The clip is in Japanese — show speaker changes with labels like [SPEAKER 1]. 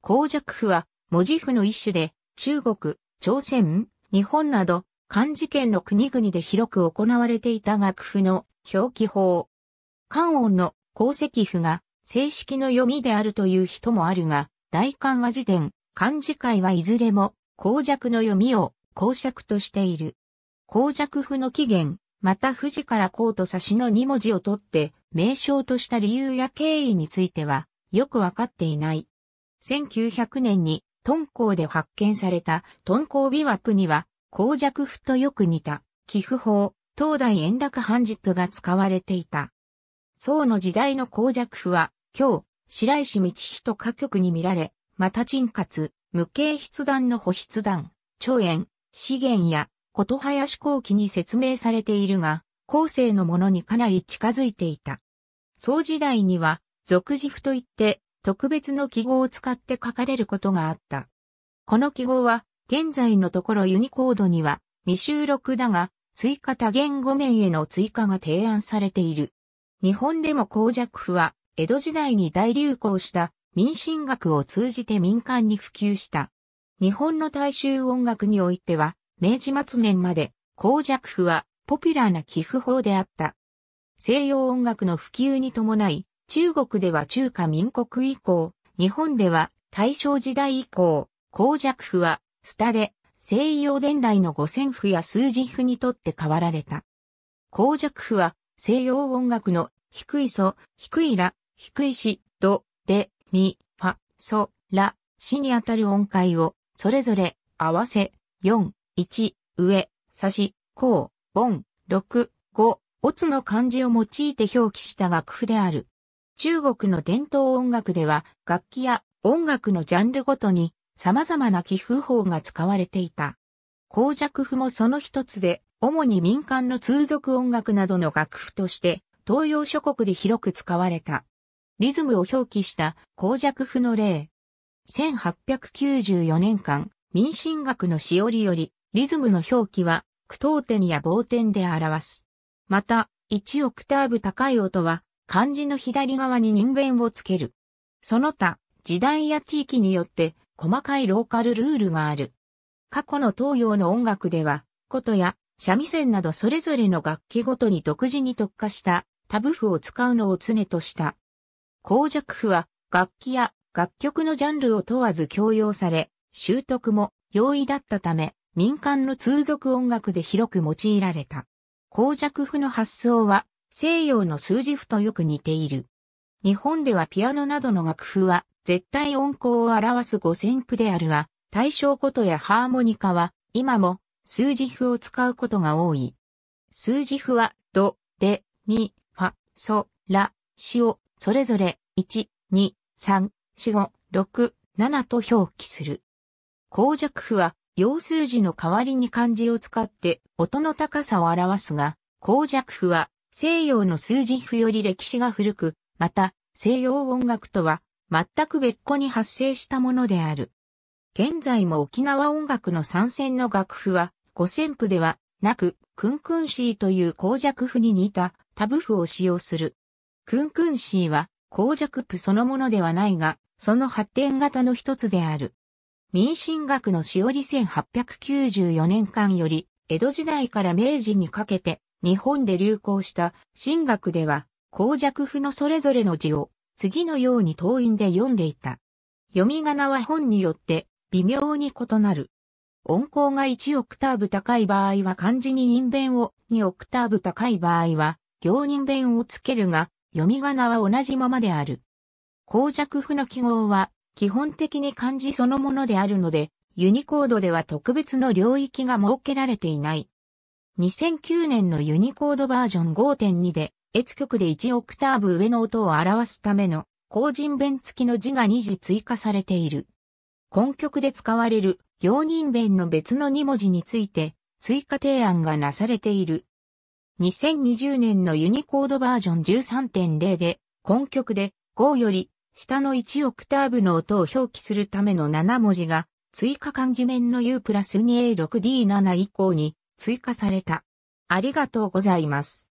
[SPEAKER 1] 公爵府は文字府の一種で中国、朝鮮、日本など漢字圏の国々で広く行われていた楽譜の表記法。漢音の公績譜が正式の読みであるという人もあるが、大漢和辞典、漢字界はいずれも公爵の読みを公爵としている。公爵譜の起源、また富士から公と差しの2文字を取って名称とした理由や経緯についてはよくわかっていない。1900年に敦煌で発見された敦煌琵琶プには、公弱符とよく似た、寄付法、東大円楽半実譜が使われていた。宋の時代の公弱符は、今日、白石道人歌曲に見られ、また陳活、無形筆談の保筆談、長円、資源や、琴林後期に説明されているが、後世のものにかなり近づいていた。宋時代には、俗字譜といって、特別の記号を使って書かれることがあった。この記号は、現在のところユニコードには未収録だが、追加多言語面への追加が提案されている。日本でも公爵府は、江戸時代に大流行した民進学を通じて民間に普及した。日本の大衆音楽においては、明治末年まで公爵府はポピュラーな寄付法であった。西洋音楽の普及に伴い、中国では中華民国以降、日本では大正時代以降、公弱府は、スタレ西洋伝来の五線譜や数字譜にとって変わられた。公弱譜は、西洋音楽の低いソ、低いラ、低いシ、ド、レ、ミ、ファ、ソ、ラ、シにあたる音階を、それぞれ、合わせ、四、一、上、差し、こう、ボン、六、五、オツの漢字を用いて表記した楽譜である。中国の伝統音楽では楽器や音楽のジャンルごとに様々な寄付法が使われていた。公爵譜もその一つで、主に民間の通俗音楽などの楽譜として、東洋諸国で広く使われた。リズムを表記した公爵譜の例。1894年間、民進学のしおりより、リズムの表記は、句読点や棒点で表す。また、1オクターブ高い音は、漢字の左側に人弁をつける。その他、時代や地域によって細かいローカルルールがある。過去の東洋の音楽では、琴や三味線などそれぞれの楽器ごとに独自に特化したタブ譜を使うのを常とした。高弱譜は楽器や楽曲のジャンルを問わず強要され、習得も容易だったため、民間の通俗音楽で広く用いられた。高弱譜の発想は西洋の数字譜とよく似ている。日本ではピアノなどの楽譜は絶対音高を表す五線譜であるが、対象ことやハーモニカは今も数字譜を使うことが多い。数字譜はド、レ、ミ、ファ、ソ、ラ、シをそれぞれ1、2、3、4、5、6、7と表記する。公弱譜は要数字の代わりに漢字を使って音の高さを表すが、公弱譜は西洋の数字譜より歴史が古く、また西洋音楽とは全く別個に発生したものである。現在も沖縄音楽の参戦の楽譜は五線譜ではなく、クンクンシーという高弱譜に似たタブ譜を使用する。クンクンシーは高弱譜そのものではないが、その発展型の一つである。民進学のしおり1894年間より、江戸時代から明治にかけて、日本で流行した神学では、公弱譜のそれぞれの字を次のように当院で読んでいた。読み仮名は本によって微妙に異なる。音高が1オクターブ高い場合は漢字に人弁を、2オクターブ高い場合は行人弁をつけるが、読み仮名は同じままである。公弱譜の記号は基本的に漢字そのものであるので、ユニコードでは特別の領域が設けられていない。2009年のユニコードバージョン5.2で、越曲で1オクターブ上の音を表すための、公人弁付きの字が2字追加されている。根曲で使われる行人弁の別の2文字について、追加提案がなされている。2020年のユニコードバージョン13.0で、根曲で5より下の1オクターブの音を表記するための7文字が、追加漢字面の U プラス 2A6D7 以降に追加された。ありがとうございます。